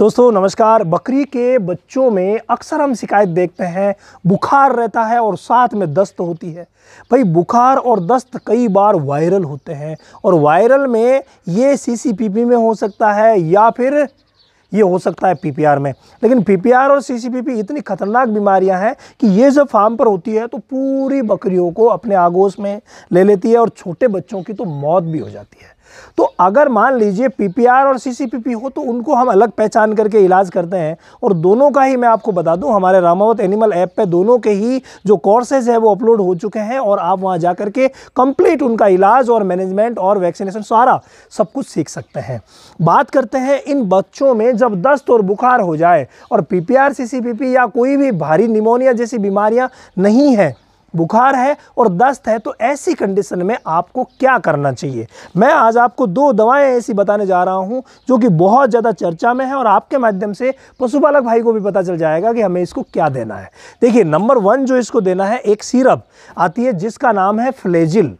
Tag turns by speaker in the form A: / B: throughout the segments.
A: दोस्तों नमस्कार बकरी के बच्चों में अक्सर हम शिकायत देखते हैं बुखार रहता है और साथ में दस्त होती है भाई बुखार और दस्त कई बार वायरल होते हैं और वायरल में ये सीसीपीपी में हो सकता है या फिर ये हो सकता है पीपीआर में लेकिन पीपीआर और सीसीपीपी इतनी खतरनाक बीमारियां हैं कि ये जब फार्म पर होती है तो पूरी बकरियों को अपने आगोश में ले लेती है और छोटे बच्चों की तो मौत भी हो जाती है तो अगर मान लीजिए पीपीआर और सीसीपीपी हो तो उनको हम अलग पहचान करके इलाज करते हैं और दोनों का ही मैं आपको बता दूं हमारे रामावत एनिमल ऐप पे दोनों के ही जो कोर्सेज है वो अपलोड हो चुके हैं और आप वहां जाकर के कंप्लीट उनका इलाज और मैनेजमेंट और वैक्सीनेशन सारा सब कुछ सीख सकते हैं बात करते हैं इन बच्चों में जब दस्त और बुखार हो जाए और पी पी या कोई भी भारी निमोनिया जैसी बीमारियाँ नहीं हैं बुखार है और दस्त है तो ऐसी कंडीशन में आपको क्या करना चाहिए मैं आज आपको दो दवाएं ऐसी बताने जा रहा हूं जो कि बहुत ज़्यादा चर्चा में है और आपके माध्यम से पशुपालक भाई को भी पता चल जाएगा कि हमें इसको क्या देना है देखिए नंबर वन जो इसको देना है एक सिरप आती है जिसका नाम है फ्लेजिल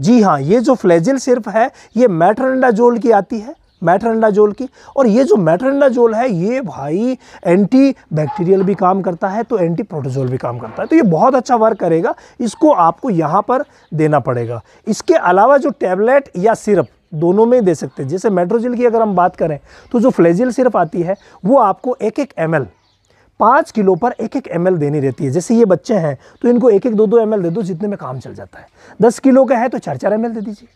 A: जी हाँ ये जो फ्लेजिल सिर्फ है ये मेट्रोनिडाजोल की आती है मैट्रेंडाजोल की और ये जो मैट्रेंडाजोल है ये भाई एंटी बैक्टीरियल भी काम करता है तो एंटी प्रोटोजोल भी काम करता है तो ये बहुत अच्छा वर्क करेगा इसको आपको यहाँ पर देना पड़ेगा इसके अलावा जो टैबलेट या सिरप दोनों में दे सकते हैं जैसे मेट्रोजिल की अगर हम बात करें तो जो फ्लेजिल सिरप आती है वो आपको एक एक एम एल पाँच किलो पर एक एक एम देनी रहती है जैसे ये बच्चे हैं तो इनको एक एक दो दो एम दे दो जितने में काम चल जाता है दस किलो का है तो चार चार एम दे दीजिए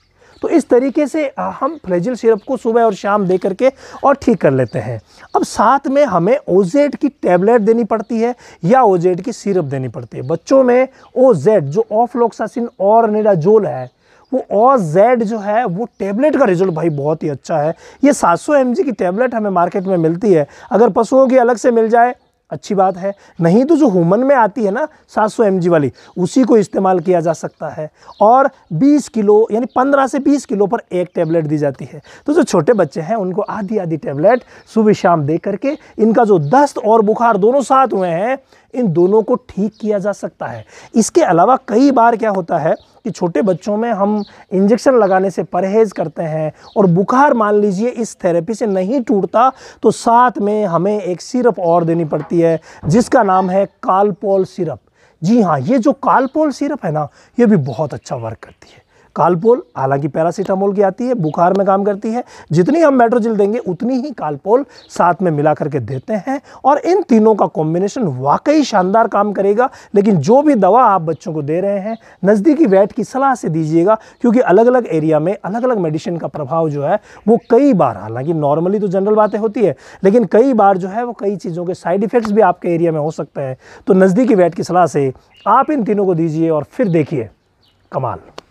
A: तो इस तरीके से हम फ्लेजिल सिरप को सुबह और शाम दे करके और ठीक कर लेते हैं अब साथ में हमें ओजेड की टैबलेट देनी पड़ती है या ओजेड की सिरप देनी पड़ती है बच्चों में ओजेड जो ऑफ्लोक्सासिन और निडाजोल है वो और जेड जो है वो टैबलेट का रिजल्ट भाई बहुत ही अच्छा है ये 700 सौ की टैबलेट हमें मार्केट में मिलती है अगर पशुओं की अलग से मिल जाए अच्छी बात है नहीं तो जो हुमन में आती है ना 700 सौ वाली उसी को इस्तेमाल किया जा सकता है और 20 किलो यानी 15 से 20 किलो पर एक टैबलेट दी जाती है तो जो छोटे बच्चे हैं उनको आधी आधी टैबलेट सुबह शाम दे करके इनका जो दस्त और बुखार दोनों साथ हुए हैं इन दोनों को ठीक किया जा सकता है इसके अलावा कई बार क्या होता है कि छोटे बच्चों में हम इंजेक्शन लगाने से परहेज़ करते हैं और बुखार मान लीजिए इस थेरेपी से नहीं टूटता तो साथ में हमें एक सिरप और देनी पड़ती है जिसका नाम है कालपोल सिरप जी हाँ ये जो कालपोल सिरप है ना ये भी बहुत अच्छा वर्क करती है कालपोल हालांकि पैरासीटामोल की आती है बुखार में काम करती है जितनी हम मेट्रोजिल देंगे उतनी ही कालपोल साथ में मिला करके देते हैं और इन तीनों का कॉम्बिनेशन वाकई शानदार काम करेगा लेकिन जो भी दवा आप बच्चों को दे रहे हैं नज़दीकी वैट की सलाह से दीजिएगा क्योंकि अलग अलग एरिया में अलग अलग मेडिसिन का प्रभाव जो है वो कई बार हालांकि नॉर्मली तो जनरल बातें होती है लेकिन कई बार जो है वो कई चीज़ों के साइड इफ़ेक्ट्स भी आपके एरिया में हो सकते हैं तो नज़दीकी वैट की सलाह से आप इन तीनों को दीजिए और फिर देखिए कमाल